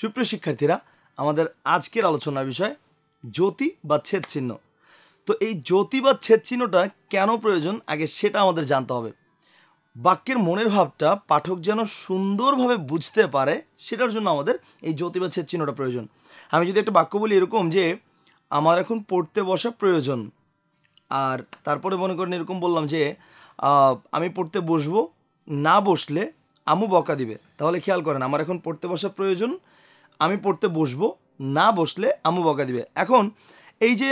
সুপ্রিয় শিক্ষার্থীরা আমাদের আজকের আলোচনার বিষয় জ্যোতি বা ছেদ চিহ্ন তো এই জ্যোতি বা ছেদ চিহ্নটা কেন প্রয়োজন আগে সেটা আমাদের জানতে হবে বাক্যের মনের ভাবটা পাঠক যেন সুন্দরভাবে বুঝতে পারে সেটার জন্য আমাদের এই জ্যোতি বা ছেদ চিহ্নটা প্রয়োজন আমি যদি একটা বাক্য বলি এরকম যে আমার এখন পড়তে বসা প্রয়োজন আর তারপরে মনে করেন এরকম বললাম যে আমি পড়তে বসবো না বসলে আমু বকা দিবে তাহলে খেয়াল করেন আমার এখন পড়তে বসা প্রয়োজন আমি পড়তে বসবো না বসলে আমু বকা দিবে এখন এই যে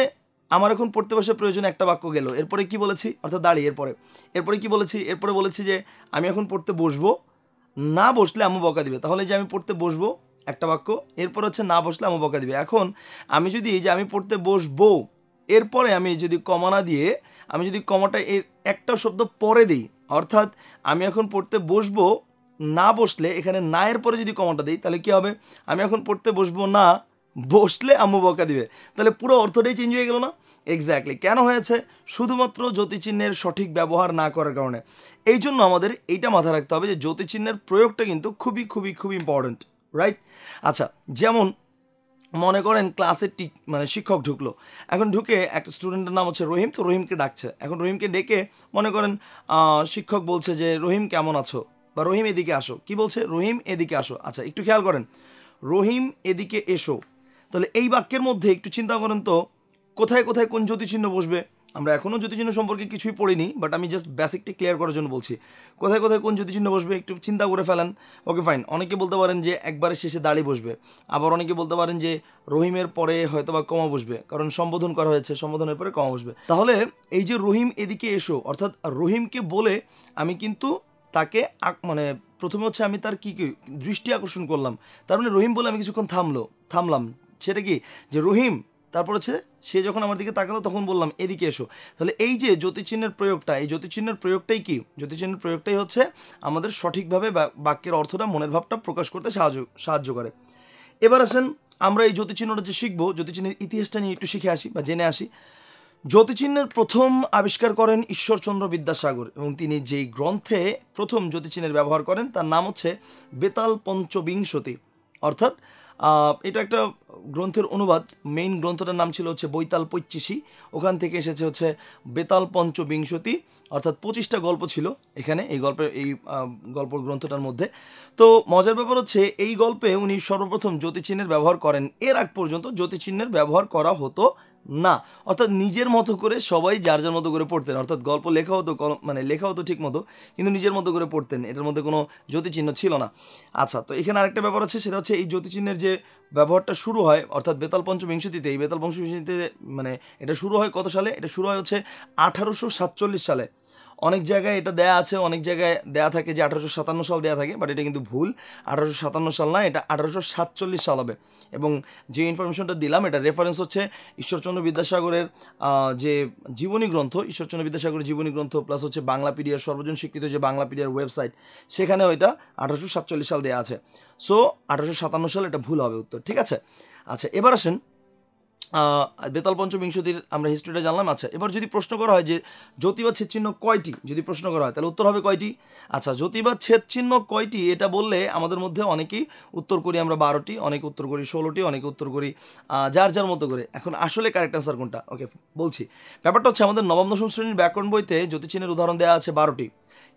আমার এখন পড়তে বসার প্রয়োজন একটা বাক্য গেল এরপরে কি বলেছি অর্থাৎ দাঁড়িয়ে এরপরে এরপরে কি বলেছি এরপরে বলেছি যে আমি এখন পড়তে বসবো না বসলে আমু বকা দিবে তাহলে যে আমি পড়তে বসবো একটা বাক্য এরপর হচ্ছে না বসলে আমু বকা দিবে এখন আমি যদি এই যে আমি পড়তে বসবো এরপরে আমি যদি কমানা দিয়ে আমি যদি কমাটা এর একটা শব্দ পরে দিই অর্থাৎ আমি এখন পড়তে বসবো না বসলে এখানে না এর পরে যদি কমাটা দিই তাহলে কি হবে আমি এখন পড়তে বসবো না বসলে আম্মু বকা দিবে তাহলে পুরো অর্থটাই চেঞ্জ হয়ে গেল না এক্স্যাক্টলি কেন হয়েছে শুধুমাত্র জ্যোতিচিহ্নের সঠিক ব্যবহার না করার কারণে এই জন্য আমাদের এইটা মাথায় রাখতে হবে যে জ্যোতিচিহ্নের প্রয়োগটা কিন্তু খুবই খুবই খুব ইম্পর্ট্যান্ট রাইট আচ্ছা যেমন মনে করেন ক্লাসের টি মানে শিক্ষক ঢুকলো এখন ঢুকে একটা স্টুডেন্টের নাম হচ্ছে রহিম তো রহিমকে ডাকছে এখন রহিমকে ডেকে মনে করেন শিক্ষক বলছে যে রহিম কেমন আছো বা রহিম এদিকে আসো কি বলছে রহিম এদিকে আসো আচ্ছা একটু খেয়াল করেন রহিম এদিকে এসো তাহলে এই বাক্যের মধ্যে একটু চিন্তা করেন তো কোথায় কোথায় কোন জ্যোতিচিহ্ন বসবে আমরা এখনও জ্যোতিচিহ্ন সম্পর্কে কিছুই পড়িনি বাট আমি জাস্ট বেসিকটি ক্লিয়ার করার জন্য বলছি কোথায় কোথায় কোন জ্যোতিচিহ্ন বসবে একটু চিন্তা করে ফেলেন ওকে ফাইন অনেকে বলতে পারেন যে একবারে শেষে দাঁড়িয়ে বসবে আবার অনেকে বলতে পারেন যে রহিমের পরে হয়তো বা কমা বসবে কারণ সম্বোধন করা হয়েছে সম্বোধনের পরে কমা বসবে তাহলে এই যে রহিম এদিকে এসো অর্থাৎ রহিমকে বলে আমি কিন্তু তাকে মানে প্রথমে হচ্ছে আমি তার কী কী দৃষ্টি আকর্ষণ করলাম তার মানে রহিম বলে আমি কিছুক্ষণ থামলো থামলাম সেটা কি যে রহিম তারপর হচ্ছে সে যখন আমার দিকে তাকালো তখন বললাম এদিকে এসো তাহলে এই যে জ্যোতিচিহ্নের প্রয়োগটা এই জ্যোতিচিহ্নের প্রয়োগটাই কি জ্যোতিচিহ্নের প্রয়োগটাই হচ্ছে আমাদের সঠিকভাবে বাক্যের অর্থটা মনের ভাবটা প্রকাশ করতে সাহায্য সাহায্য করে এবার আসেন আমরা এই জ্যোতিচিহ্নটা যে শিখবো জ্যোতিচিহ্নের ইতিহাসটা নিয়ে একটু শিখে আসি বা জেনে আসি জ্যোতিচিহ্নের প্রথম আবিষ্কার করেন ঈশ্বরচন্দ্র বিদ্যাসাগর এবং তিনি যেই গ্রন্থে প্রথম জ্যোতিচিহ্নের ব্যবহার করেন তার নাম হচ্ছে বেতাল পঞ্চবিংশতি অর্থাৎ এটা একটা গ্রন্থের অনুবাদ মেইন গ্রন্থটার নাম ছিল হচ্ছে বৈতাল পঁচিশি ওখান থেকে এসেছে হচ্ছে বেতাল পঞ্চবিংশতি অর্থাৎ পঁচিশটা গল্প ছিল এখানে এই গল্পের এই গল্প গ্রন্থটার মধ্যে তো মজার ব্যাপার হচ্ছে এই গল্পে উনি সর্বপ্রথম জ্যোতিচিহ্নের ব্যবহার করেন এর আগ পর্যন্ত জ্যোতিচিহ্নের ব্যবহার করা হতো না অর্থাৎ নিজের মতো করে সবাই যার যার মতো করে পড়তেন অর্থাৎ গল্প লেখা হতো মানে লেখা হতো ঠিক মতো কিন্তু নিজের মতো করে পড়তেন এটার মধ্যে কোনো জ্যোতিচিহ্ন ছিল না আচ্ছা তো এখানে আরেকটা ব্যাপার আছে সেটা হচ্ছে এই জ্যোতিচিহ্নের যে ব্যবহারটা শুরু হয় অর্থাৎ বেতাল পঞ্চবিংশতিতে এই বেতাল পঞ্চবিংশতিতে মানে এটা শুরু হয় কত সালে এটা শুরু হয় হচ্ছে আঠারোশো সাতচল্লিশ সালে অনেক জায়গায় এটা দেয়া আছে অনেক জায়গায় দেয়া থাকে যে আঠারোশো সাতান্ন সাল দেয়া থাকে বাট এটা কিন্তু ভুল আঠারোশো সাতান্ন সাল না এটা আঠারোশো সাতচল্লিশ সাল হবে এবং যে ইনফরমেশনটা দিলাম এটা রেফারেন্স হচ্ছে ঈশ্বরচন্দ্র বিদ্যাসাগরের যে জীবনী গ্রন্থ ঈশ্বরচন্দ্র বিদ্যাসাগরের জীবনী গ্রন্থ প্লাস হচ্ছে বাংলা পিডিয়ার সর্বজন স্বীকৃত যে বাংলা পিডিয়ার ওয়েবসাইট সেখানেও এটা আঠারোশো সাতচল্লিশ সাল দেওয়া আছে সো আঠারোশো সাতান্ন সাল এটা ভুল হবে উত্তর ঠিক আছে আচ্ছা এবার আসেন বেতাল পঞ্চবিংশতির আমরা হিস্ট্রিটা জানলাম আচ্ছা এবার যদি প্রশ্ন করা হয় যে জ্যোতি বা ছেদচিহ্ন কয়টি যদি প্রশ্ন করা হয় তাহলে উত্তর হবে কয়টি আচ্ছা জ্যোতি বা ছেদচিহ্ন কয়টি এটা বললে আমাদের মধ্যে অনেকেই উত্তর করি আমরা বারোটি অনেক উত্তর করি ষোলোটি অনেক উত্তর করি যার যার মতো করে এখন আসলে কারেক্ট অ্যান্সার কোনটা ওকে বলছি ব্যাপারটা হচ্ছে আমাদের নবম দশম শ্রেণীর ব্যাকরণ বইতে জ্যোতিচিহ্নের উদাহরণ দেওয়া আছে বারোটি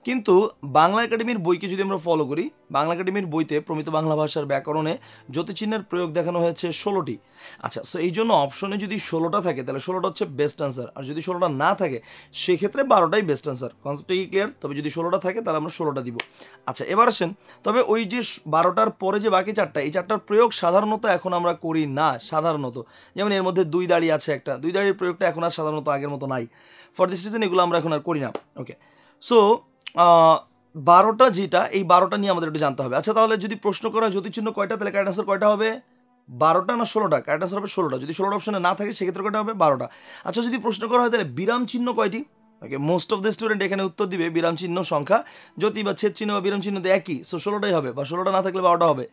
কিন্তু বাংলা একাডেমির বইকে যদি আমরা ফলো করি বাংলা একাডেমির বইতে প্রমিত বাংলা ভাষার ব্যাকরণে জ্যোতিচিহ্নের প্রয়োগ দেখানো হয়েছে ষোলোটি আচ্ছা সো এই জন্য অপশনে যদি ষোলোটা থাকে তাহলে ষোলোটা হচ্ছে বেস্ট আনসার আর যদি ষোলোটা না থাকে সেক্ষেত্রে বারোটাই বেস্ট আনসার কনসেপ্টে কি ক্লিয়ার তবে যদি ষোলোটা থাকে তাহলে আমরা ষোলোটা দিব আচ্ছা এবার আসেন তবে ওই যে বারোটার পরে যে বাকি চারটা এই চারটার প্রয়োগ সাধারণত এখন আমরা করি না সাধারণত যেমন এর মধ্যে দুই দাড়ি আছে একটা দুই দাড়ির প্রয়োগটা এখন আর সাধারণত আগের মতো নাই ফর দিস রিজন এগুলো আমরা এখন আর করি না ওকে সো বারোটা যেটা এই বারোটা নিয়ে আমাদের একটু জানতে হবে আচ্ছা তাহলে যদি প্রশ্ন করা জ্যোতিচিহ্ন কয়টা তাহলে কারেক্ট আনসার কয়টা হবে বারোটা না ষোলোটা কারেক্ট আনসার হবে ষোলোটা যদি ষোলোটা অপশানে না থাকে সেক্ষেত্রে কয়টা হবে বারোটা আচ্ছা যদি প্রশ্ন করা হয় তাহলে বিরাম চিহ্ন কয়টি okay most of the student এখানে উত্তর দিবে বিরাম চিহ্ন সংখ্যা জ্যোতি বা ছেদ চিহ্ন বা বিরাম চিহ্ন একই সো ষোলোটাই হবে বা ষোলোটা না থাকলে বারোটা হবে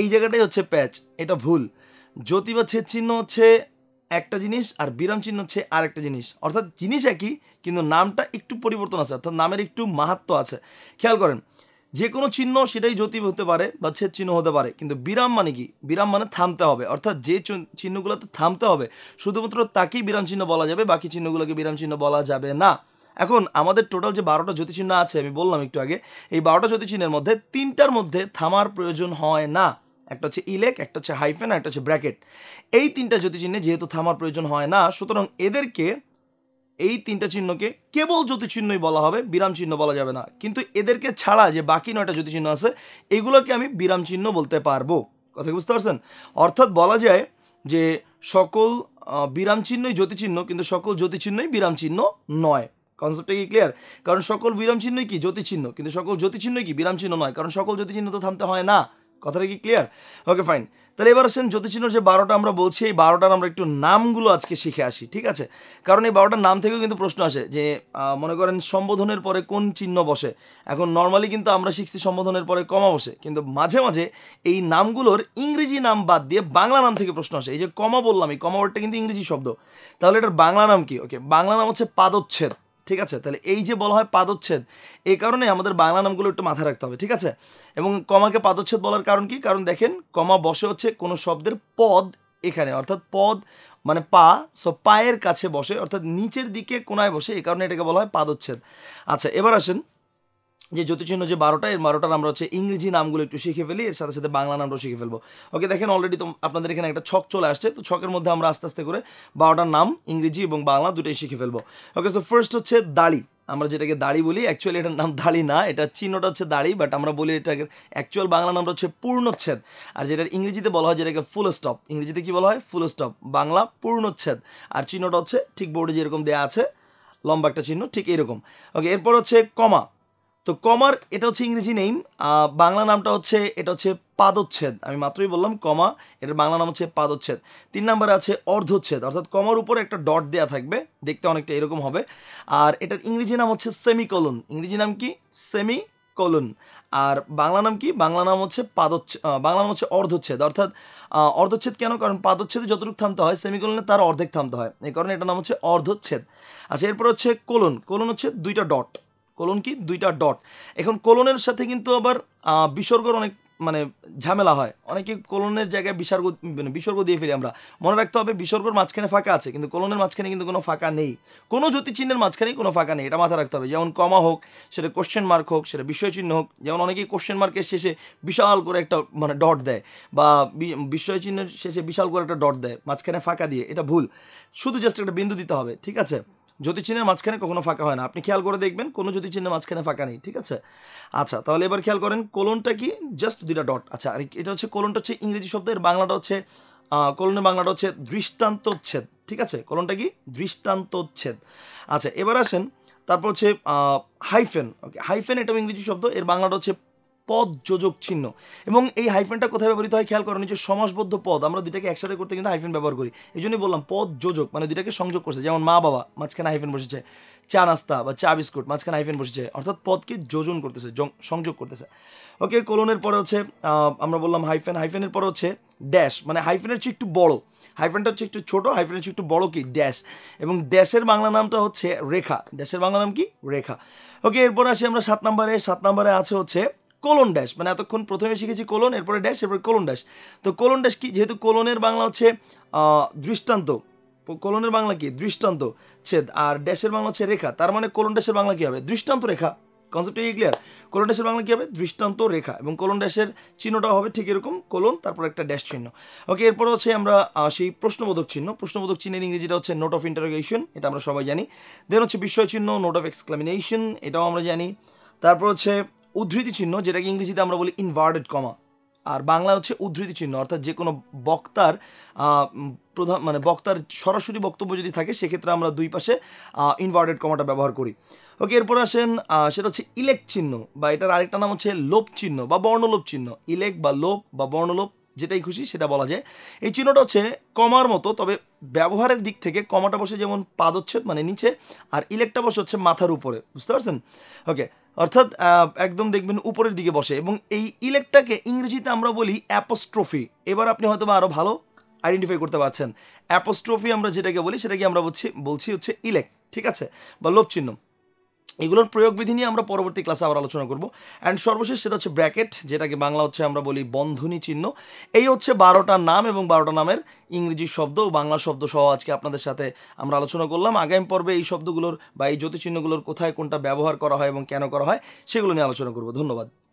এই জায়গাটাই হচ্ছে প্যাচ এটা ভুল জ্যোতি বা ছেদ চিহ্ন হচ্ছে একটা জিনিস আর বিরাম চিহ্ন হচ্ছে আর একটা জিনিস অর্থাৎ জিনিস একই কিন্তু নামটা একটু পরিবর্তন আছে অর্থাৎ নামের একটু মাহাত্ম আছে খেয়াল করেন যে কোনো চিহ্ন সেটাই জ্যোতি হতে পারে বা ছেদ চিহ্ন হতে পারে কিন্তু বিরাম মানে কি বিরাম মানে থামতে হবে অর্থাৎ যে চিহ্নগুলোতে থামতে হবে শুধুমাত্র তাকেই বিরাম চিহ্ন বলা যাবে বাকি চিহ্নগুলোকে বিরাম চিহ্ন বলা যাবে না এখন আমাদের টোটাল যে বারোটা জ্যোতিচিহ্ন আছে আমি বললাম একটু আগে এই বারোটা জ্যোতিচিহ্নের মধ্যে তিনটার মধ্যে থামার প্রয়োজন হয় না একটা হচ্ছে ইলেক একটা হচ্ছে হাইফেন একটা হচ্ছে ব্র্যাকেট এই তিনটা জ্যোতি চিহ্নে যেহেতু থামার প্রয়োজন হয় না সুতরাং এদেরকে এই তিনটা চিহ্নকে কেবল জ্যোতিচিহ্নই বলা হবে বিরাম চিহ্ন বলা যাবে না কিন্তু এদেরকে ছাড়া যে বাকি নয়টা জ্যোতিচিহ্ন আছে এগুলোকে আমি বিরাম চিহ্ন বলতে পারবো কথা বুঝতে পারছেন অর্থাৎ বলা যায় যে সকল বিরাম চিহ্নই জ্যোতিচিহ্ন কিন্তু সকল জ্যোতিচিহ্নই বিরাম চিহ্ন নয় কনসেপ্টটা কি ক্লিয়ার কারণ সকল বিরাম চিহ্নই কি জ্যোতিচিহ্ন কিন্তু সকল জ্যোতিচিহ্নই কি বিরাম চিহ্ন নয় কারণ সকল জ্যোতিচিহ্ন তো থামতে হয় না কথাটা কি ক্লিয়ার ওকে ফাইন তাহলে এবার আসেন জ্যোতিষচিহ্ন যে বারোটা আমরা বলছি এই বারোটার আমরা একটু নামগুলো আজকে শিখে আসি ঠিক আছে কারণ এই বারোটার নাম থেকেও কিন্তু প্রশ্ন আসে যে মনে করেন সম্বোধনের পরে কোন চিহ্ন বসে এখন নর্মালি কিন্তু আমরা শিখছি সম্বোধনের পরে কমা বসে কিন্তু মাঝে মাঝে এই নামগুলোর ইংরেজি নাম বাদ দিয়ে বাংলা নাম থেকে প্রশ্ন আসে এই যে কমা বললাম এই কমা ওয়ার্ডটা কিন্তু ইংরেজি শব্দ তাহলে এটার বাংলা নাম কি ওকে বাংলা নাম হচ্ছে পাদচ্ছেদ ঠিক আছে তাহলে এই যে বলা হয় পাদচ্ছেদ এই কারণে আমাদের বাংলা নামগুলো একটু মাথায় রাখতে হবে ঠিক আছে এবং কমাকে পাদচ্ছেদ বলার কারণ কি কারণ দেখেন কমা বসে হচ্ছে কোনো শব্দের পদ এখানে অর্থাৎ পদ মানে পা সো পায়ের কাছে বসে অর্থাৎ নিচের দিকে কোনায় বসে এই কারণে এটাকে বলা হয় পাদচ্ছেদ আচ্ছা এবার আসেন যে জ্যোতিচিহ্ন যে বারোটা এর বারোটার আমরা হচ্ছে ইংরেজি নামগুলো একটু শিখে ফেলি এর সাথে সাথে বাংলা নামটাও শিখে ফেলবো ওকে দেখেন অলরেডি তো আপনাদের এখানে একটা ছক চলে আসছে তো ছকের মধ্যে আমরা আস্তে আস্তে করে বারোটার নাম ইংরেজি এবং বাংলা দুটোই শিখে ফেলবো ওকে সো ফার্স্ট হচ্ছে দাড়ি আমরা যেটাকে দাড়ি বলি অ্যাকচুয়ালি এটার নাম দাড়ি না এটা চিহ্নটা হচ্ছে দাড়ি বাট আমরা বলি এটাকে অ্যাকচুয়াল বাংলা নামটা হচ্ছে পূর্ণচ্ছেদ আর যেটা ইংরেজিতে বলা হয় যেটাকে ফুল স্টপ ইংরেজিতে কি বলা হয় ফুল স্টপ বাংলা পূর্ণচ্ছেদ আর চিহ্নটা হচ্ছে ঠিক বোর্ডে যেরকম দেওয়া আছে লম্বা একটা চিহ্ন ঠিক এরকম ওকে এরপর হচ্ছে কমা তো কমার এটা হচ্ছে ইংরেজি নেম বাংলা নামটা হচ্ছে এটা হচ্ছে পাদচ্ছেদ আমি মাত্রই বললাম কমা এটার বাংলা নাম হচ্ছে পাদচ্ছেদ তিন নম্বরে আছে অর্ধচ্ছেদ অর্থাৎ কমার উপর একটা ডট দেয়া থাকবে দেখতে অনেকটা এরকম হবে আর এটার ইংরেজি নাম হচ্ছে সেমিকলন ইংরেজি নাম কি সেমি কলন আর বাংলা নাম কি বাংলা নাম হচ্ছে পাদচ্ছে বাংলা নাম হচ্ছে অর্ধচ্ছেদ অর্থাৎ অর্ধচ্ছেদ কেন কারণ পাদচ্ছেদে যতটুকু থামতে হয় সেমিকোলনে তার অর্ধেক থামতে হয় এই কারণে এটা নাম হচ্ছে অর্ধচ্ছেদ আচ্ছা এরপর হচ্ছে কোলন কোলন হচ্ছে দুইটা ডট কোলন কি দুইটা ডট এখন কোলনের সাথে কিন্তু আবার বিসর্গর অনেক মানে ঝামেলা হয় অনেকে কোলনের জায়গায় বিসর্গ মানে বিসর্গ দিয়ে ফেলি আমরা মনে রাখতে হবে বিসর্গর মাঝখানে ফাঁকা আছে কিন্তু কোলনের মাঝখানে কিন্তু কোনো ফাঁকা নেই কোনো জ্যোতিচিহ্নের মাঝখানেই কোনো ফাঁকা নেই এটা মাথায় রাখতে হবে যেমন কমা হোক সেটা কোশ্চেন মার্ক হোক সেটা চিহ্ন হোক যেমন অনেকেই কোশ্চেন মার্কের শেষে বিশাল করে একটা মানে ডট দেয় বা বিস্ময়চিহ্নের শেষে বিশাল করে একটা ডট দেয় মাঝখানে ফাঁকা দিয়ে এটা ভুল শুধু জাস্ট একটা বিন্দু দিতে হবে ঠিক আছে চিহ্নের মাঝখানে কখনো ফাঁকা হয় না আপনি খেয়াল করে দেখবেন কোনো চিহ্নের মাঝখানে ফাঁকা নেই ঠিক আছে আচ্ছা তাহলে এবার খেয়াল করেন কোলনটা কি জাস্ট দুইটা ডট আচ্ছা আর এটা হচ্ছে কোলনটা হচ্ছে ইংরেজি শব্দের বাংলাটা হচ্ছে কলনের বাংলাটা হচ্ছে দৃষ্টান্তচ্ছেদ ঠিক আছে কলনটা কি দৃষ্টান্তচ্ছেদ আচ্ছা এবার আসেন তারপর হচ্ছে হাইফেন ওকে হাইফেন এটাও ইংরেজি শব্দ এর বাংলাটা হচ্ছে পদ যোজক চিহ্ন এবং এই হাইফেনটা কোথায় ব্যবহৃত হয় খেয়াল করো নিজের সমাসবদ্ধ পদ আমরা দুটাকে একসাথে করতে কিন্তু হাইফেন ব্যবহার করি এই জন্যই বললাম পদ যোজক মানে দুটাকে সংযোগ করছে যেমন মা বাবা মাঝখানে হাইফেন বসেছে চা নাস্তা বা চা বিস্কুট মাঝখানে হাইফেন বসেছে অর্থাৎ পদকে যোজন করতেছে সংযোগ করতেছে ওকে কোলনের পরে হচ্ছে আমরা বললাম হাইফেন হাইফেনের পরে হচ্ছে ড্যাশ মানে হাইফেনের চেয়ে একটু বড় হাইফেনটা হচ্ছে একটু ছোটো হাইফেনের চেয়ে একটু বড় কি ড্যাশ এবং ড্যাশের বাংলা নামটা হচ্ছে রেখা ড্যাশের বাংলা নাম কি রেখা ওকে এরপর আসি আমরা সাত নাম্বারে সাত নাম্বারে আছে হচ্ছে কোলন ড্যাশ মানে এতক্ষণ প্রথমে শিখেছি কোলন এরপরে ড্যাশ এরপরে কোলন ড্যাশ তো কোলন ড্যাশ কি যেহেতু কোলনের বাংলা হচ্ছে দৃষ্টান্ত কোলনের বাংলা কি দৃষ্টান্ত ছেদ আর ড্যাশের বাংলা হচ্ছে রেখা তার মানে কোলন ড্যাশের বাংলা কী হবে দৃষ্টান্ত রেখা কনসেপ্টটা কি ক্লিয়ার কোলন ড্যাশের বাংলা কী হবে দৃষ্টান্ত রেখা এবং কোলন ড্যাশের চিহ্নটা হবে ঠিক এরকম কোলন তারপর একটা ড্যাশ চিহ্ন ওকে এরপর হচ্ছে আমরা সেই প্রশ্নবোধক চিহ্ন প্রশ্নবোধক চিহ্নের ইংরেজিটা হচ্ছে নোট অফ ইন্টারোগেশন এটা আমরা সবাই জানি দেন হচ্ছে বিষয় চিহ্ন নোট অফ এক্সক্লামিনেশন এটাও আমরা জানি তারপর হচ্ছে উদ্ধৃতি চিহ্ন যেটাকে ইংরেজিতে আমরা বলি ইনভার্টেড কমা আর বাংলা হচ্ছে উদ্ধৃতি চিহ্ন অর্থাৎ যে কোনো বক্তার প্রধান মানে বক্তার সরাসরি বক্তব্য যদি থাকে সেক্ষেত্রে আমরা দুই পাশে ইনভার্টেড কমাটা ব্যবহার করি ওকে এরপর আসেন সেটা হচ্ছে ইলেক চিহ্ন বা এটার আরেকটা নাম হচ্ছে লোপ চিহ্ন বা বর্ণলোপ চিহ্ন ইলেক বা লোপ বা বর্ণলোপ যেটাই খুশি সেটা বলা যায় এই চিহ্নটা হচ্ছে কমার মতো তবে ব্যবহারের দিক থেকে কমাটা বসে যেমন পাদচ্ছেদ মানে নিচে আর ইলেকটা বসে হচ্ছে মাথার উপরে বুঝতে পারছেন ওকে অর্থাৎ একদম দেখবেন উপরের দিকে বসে এবং এই ইলেকটাকে ইংরেজিতে আমরা বলি অ্যাপোস্ট্রফি এবার আপনি হয়তো আরও ভালো আইডেন্টিফাই করতে পারছেন অ্যাপোস্ট্রফি আমরা যেটাকে বলি সেটাকে আমরা বলছি বলছি হচ্ছে ইলেক ঠিক আছে বা লোভ চিহ্ন এগুলোর প্রয়োগবিধি নিয়ে আমরা পরবর্তী ক্লাসে আবার আলোচনা করব অ্যান্ড সর্বশেষ সেটা হচ্ছে ব্র্যাকেট যেটাকে বাংলা হচ্ছে আমরা বলি বন্ধনী চিহ্ন এই হচ্ছে বারোটা নাম এবং বারোটা নামের ইংরেজি শব্দ ও বাংলা শব্দ সহ আজকে আপনাদের সাথে আমরা আলোচনা করলাম আগামী পর্বে এই শব্দগুলোর বা এই জ্যোতিচিহ্নগুলোর কোথায় কোনটা ব্যবহার করা হয় এবং কেন করা হয় সেগুলো নিয়ে আলোচনা করব ধন্যবাদ